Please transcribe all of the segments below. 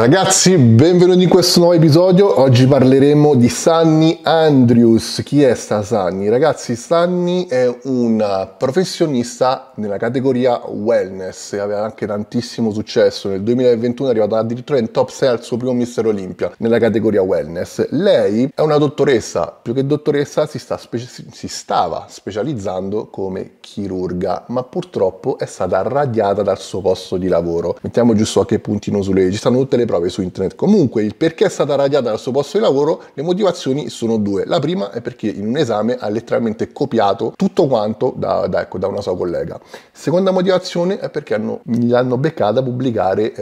Ragazzi, benvenuti in questo nuovo episodio. Oggi parleremo di Sunny Andrews. Chi è sta Sunny? Ragazzi, Sunny è un professionista nella categoria wellness aveva anche tantissimo successo. Nel 2021 è arrivata addirittura in top 6 al suo primo Mister Olimpia nella categoria wellness. Lei è una dottoressa, più che dottoressa si, speci si stava specializzando come chirurga, ma purtroppo è stata radiata dal suo posto di lavoro. Mettiamo giusto qualche puntino sulle... Ci stanno tutte le prove su internet. Comunque, il perché è stata radiata dal suo posto di lavoro, le motivazioni sono due. La prima è perché in un esame ha letteralmente copiato tutto quanto da, da, ecco, da una sua collega. Seconda motivazione è perché hanno, l'hanno beccata a pubblicare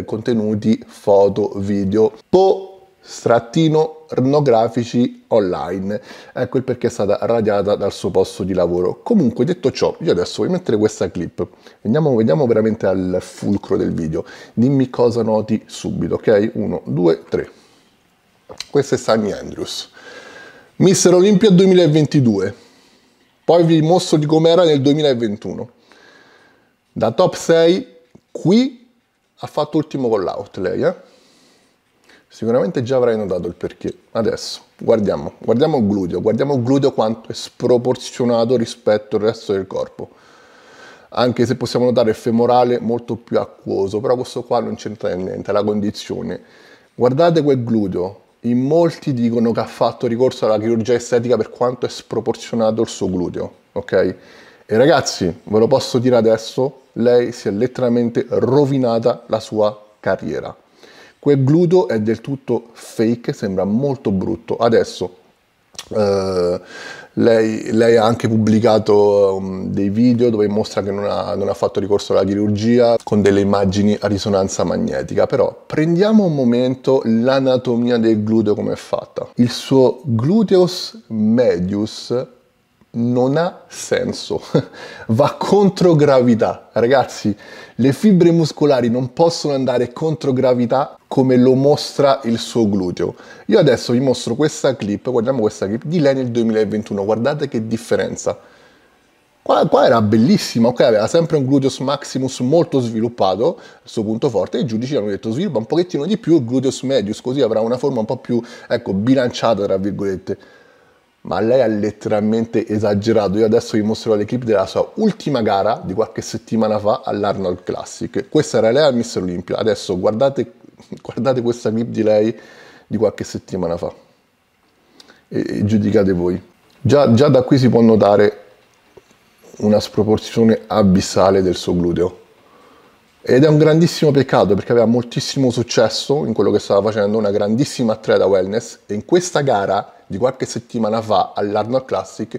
eh, contenuti, foto, video. Po strattino pornografici online. Ecco il perché è stata radiata dal suo posto di lavoro. Comunque, detto ciò, io adesso voglio mettere questa clip. Veniamo, vediamo veramente al fulcro del video. Dimmi cosa noti subito, ok? Uno, due, tre. Questo è Sunny Andrews. Mister Olimpia 2022. Poi vi mostro di com'era nel 2021. Da top 6, qui ha fatto ultimo call out lei, eh? Sicuramente già avrai notato il perché. Adesso guardiamo, guardiamo il gluteo, guardiamo il gluteo quanto è sproporzionato rispetto al resto del corpo. Anche se possiamo notare il femorale molto più acquoso, però questo qua non c'entra niente, è la condizione. Guardate quel gluteo, in molti dicono che ha fatto ricorso alla chirurgia estetica per quanto è sproporzionato il suo gluteo, ok? E ragazzi, ve lo posso dire adesso, lei si è letteralmente rovinata la sua carriera. Quel gluto è del tutto fake, sembra molto brutto. Adesso Uh, lei, lei, ha anche pubblicato um, dei video dove mostra che non ha, non ha, fatto ricorso alla chirurgia con delle immagini a risonanza magnetica. Però prendiamo un momento l'anatomia del gluteo come è fatta. Il suo gluteus medius non ha senso, va contro gravità. Ragazzi, le fibre muscolari non possono andare contro gravità come lo mostra il suo gluteo. Io adesso vi mostro questa clip, guardiamo questa clip di lei nel 2021, guardate che differenza. Qua, qua, era bellissima, ok? Aveva sempre un gluteus maximus molto sviluppato, il suo punto forte, e i giudici hanno detto sviluppa un pochettino di più il gluteus medius, così avrà una forma un po' più, ecco, bilanciata, tra virgolette. Ma lei ha letteralmente esagerato. Io adesso vi mostrerò le clip della sua ultima gara di qualche settimana fa all'Arnold Classic. Questa era lei al Miss Olympia. Adesso guardate guardate questa clip di lei di qualche settimana fa e, e giudicate voi. Già, già da qui si può notare una sproporzione abissale del suo gluteo. Ed è un grandissimo peccato perché aveva moltissimo successo in quello che stava facendo, una grandissima atleta wellness e in questa gara di qualche settimana fa all'Arnold Classic,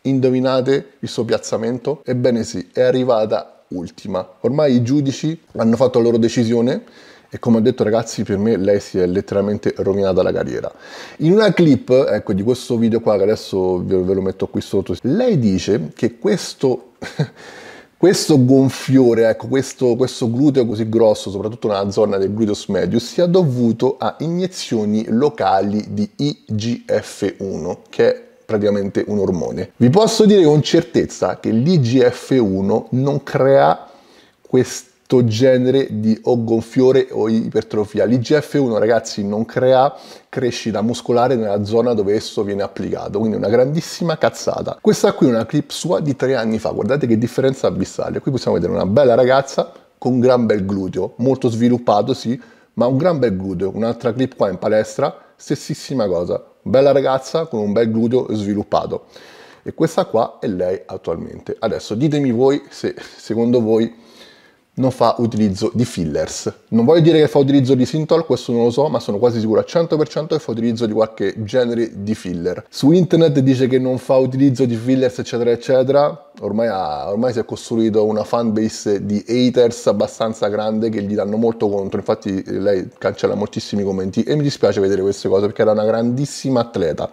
indovinate il suo piazzamento? Ebbene sì, è arrivata ultima. Ormai i giudici hanno fatto la loro decisione e come ho detto ragazzi, per me lei si è letteralmente rovinata la carriera. In una clip, ecco, di questo video qua, che adesso ve, lo metto qui sotto, lei dice che questo... questo gonfiore, ecco, questo, questo, gluteo così grosso, soprattutto nella zona del gluteus medius, sia dovuto a iniezioni locali di IGF-1, che è praticamente un ormone. Vi posso dire con certezza che l'IGF-1 non crea questa genere di o gonfiore o ipertrofia. L'IGF1 ragazzi non crea crescita muscolare nella zona dove esso viene applicato, quindi una grandissima cazzata. Questa qui è una clip sua di tre anni fa, guardate che differenza abissale. Qui possiamo vedere una bella ragazza con un gran bel gluteo, molto sviluppato sì, ma un gran bel gluteo. Un'altra clip qua in palestra, stessissima cosa, bella ragazza con un bel gluteo sviluppato. E questa qua è lei attualmente. Adesso ditemi voi se secondo voi non fa utilizzo di fillers. Non voglio dire che fa utilizzo di Sintol, questo non lo so, ma sono quasi sicuro al 100% che fa utilizzo di qualche genere di filler. Su internet dice che non fa utilizzo di fillers, eccetera, eccetera. Ormai, ha, ormai si è costruito una fanbase di haters abbastanza grande che gli danno molto contro. Infatti lei cancella moltissimi commenti e mi dispiace vedere queste cose perché era una grandissima atleta.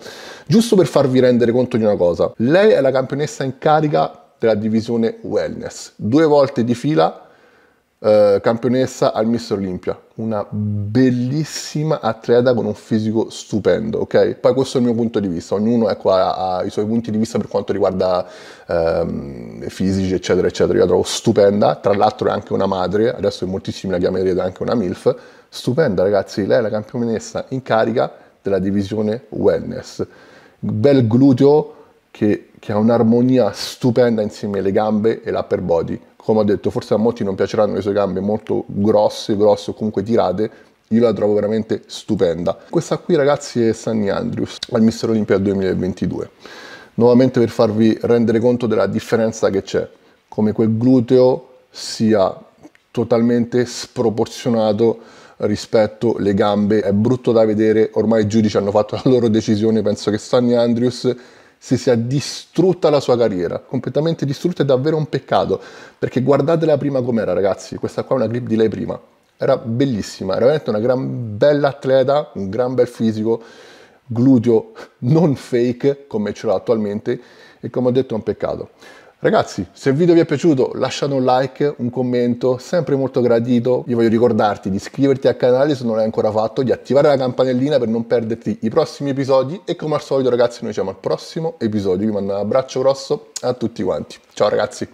Giusto per farvi rendere conto di una cosa, lei è la campionessa in carica della divisione wellness. Due volte di fila eh, campionessa al Miss Olimpia, una bellissima atleta con un fisico stupendo, ok? Poi questo è il mio punto di vista, ognuno ecco, ha, ha, i suoi punti di vista per quanto riguarda ehm, fisici, eccetera, eccetera. Io la trovo stupenda, tra l'altro è anche una madre, adesso in moltissimi la chiamerete anche una MILF, stupenda ragazzi, lei è la campionessa in carica della divisione wellness. Bel gluteo che, che ha un'armonia stupenda insieme alle gambe e l'upper body come ho detto, forse a molti non piaceranno le sue gambe molto grosse, grosse o comunque tirate, io la trovo veramente stupenda. Questa qui ragazzi è Sunny Andrews al Mister Olympia 2022. Nuovamente per farvi rendere conto della differenza che c'è, come quel gluteo sia totalmente sproporzionato rispetto alle gambe, è brutto da vedere, ormai i giudici hanno fatto la loro decisione, penso che Sunny Andrews si sia distrutta la sua carriera, completamente distrutta è davvero un peccato, perché guardatela prima com'era ragazzi, questa qua è una clip di lei prima, era bellissima, era veramente una gran bella atleta, un gran bel fisico, gluteo non fake come ce l'ha attualmente e come ho detto è un peccato. Ragazzi, se il video vi è piaciuto lasciate un like, un commento, sempre molto gradito. Io voglio ricordarti di iscriverti al canale se non l'hai ancora fatto, di attivare la campanellina per non perderti i prossimi episodi e come al solito ragazzi noi ci vediamo al prossimo episodio. Vi mando un abbraccio grosso a tutti quanti. Ciao ragazzi!